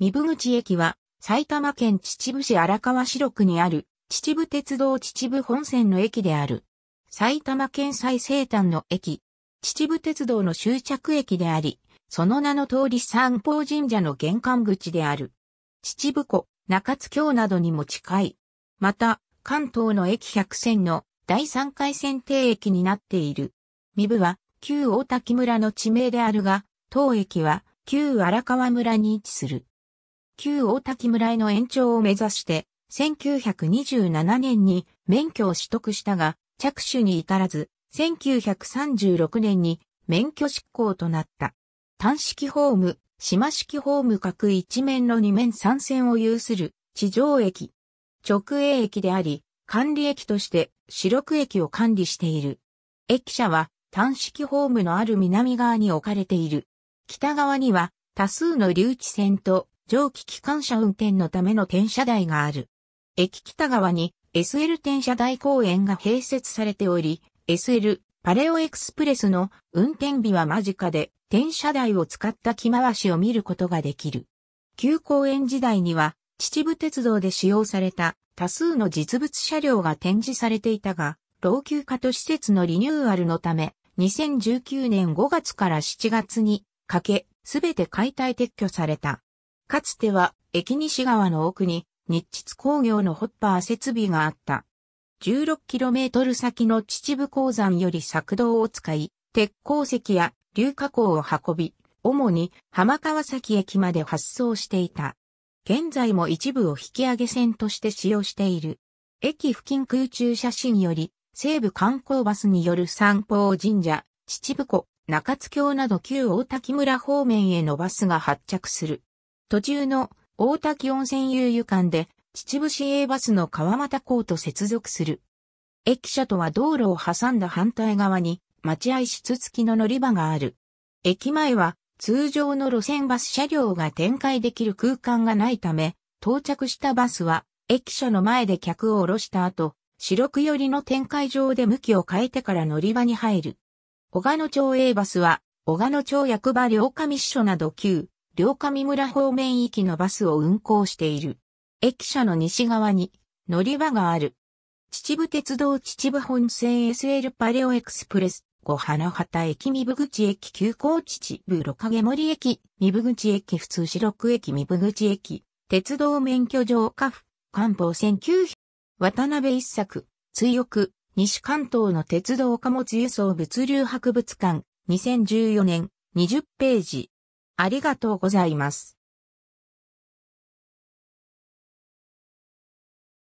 三部口駅は埼玉県秩父市荒川四六にある秩父鉄道秩父本線の駅である。埼玉県最西端の駅。秩父鉄道の終着駅であり、その名の通り三宝神社の玄関口である。秩父湖、中津京などにも近い。また、関東の駅100線の第3回線定駅になっている。三部は旧大滝村の地名であるが、当駅は旧荒川村に位置する。旧大滝村への延長を目指して、1927年に免許を取得したが、着手に至らず、1936年に免許執行となった。単式ホーム、島式ホーム各一面の二面三線を有する地上駅、直営駅であり、管理駅として主力駅を管理している。駅舎は単式ホームのある南側に置かれている。北側には多数の留置線と蒸気機関車運転のための転車台がある。駅北側に SL 転車台公園が併設されており、SL パレオエクスプレスの運転日は間近で転車台を使った着回しを見ることができる。旧公園時代には秩父鉄道で使用された多数の実物車両が展示されていたが、老朽化と施設のリニューアルのため、2019年5月から7月にかけ、すべて解体撤去された。かつては駅西側の奥に日秩工業のホッパー設備があった。16km 先の秩父鉱山より作動を使い、鉄鉱石や硫化鉱を運び、主に浜川崎駅まで発送していた。現在も一部を引き上げ線として使用している。駅付近空中写真より、西部観光バスによる三宝神社、秩父湖、中津京など旧大滝村方面へのバスが発着する。途中の大滝温泉遊遊館で秩父市営バスの川俣港と接続する。駅舎とは道路を挟んだ反対側に待合室付きの乗り場がある。駅前は通常の路線バス車両が展開できる空間がないため、到着したバスは駅舎の前で客を降ろした後、四六寄りの展開上で向きを変えてから乗り場に入る。小鹿野町 A バスは、小鹿野町役場両上支所など9、両上村方面行きのバスを運行している。駅舎の西側に乗り場がある。秩父鉄道秩父本線 SL パレオエクスプレス、五花畑駅三部口駅急行秩父六影森駅三部口駅普通四六駅三部口駅鉄道免許状下府官報線9 0 0渡辺一作追憶西関東の鉄道貨物輸送物流博物館2014年20ページありがとうございます。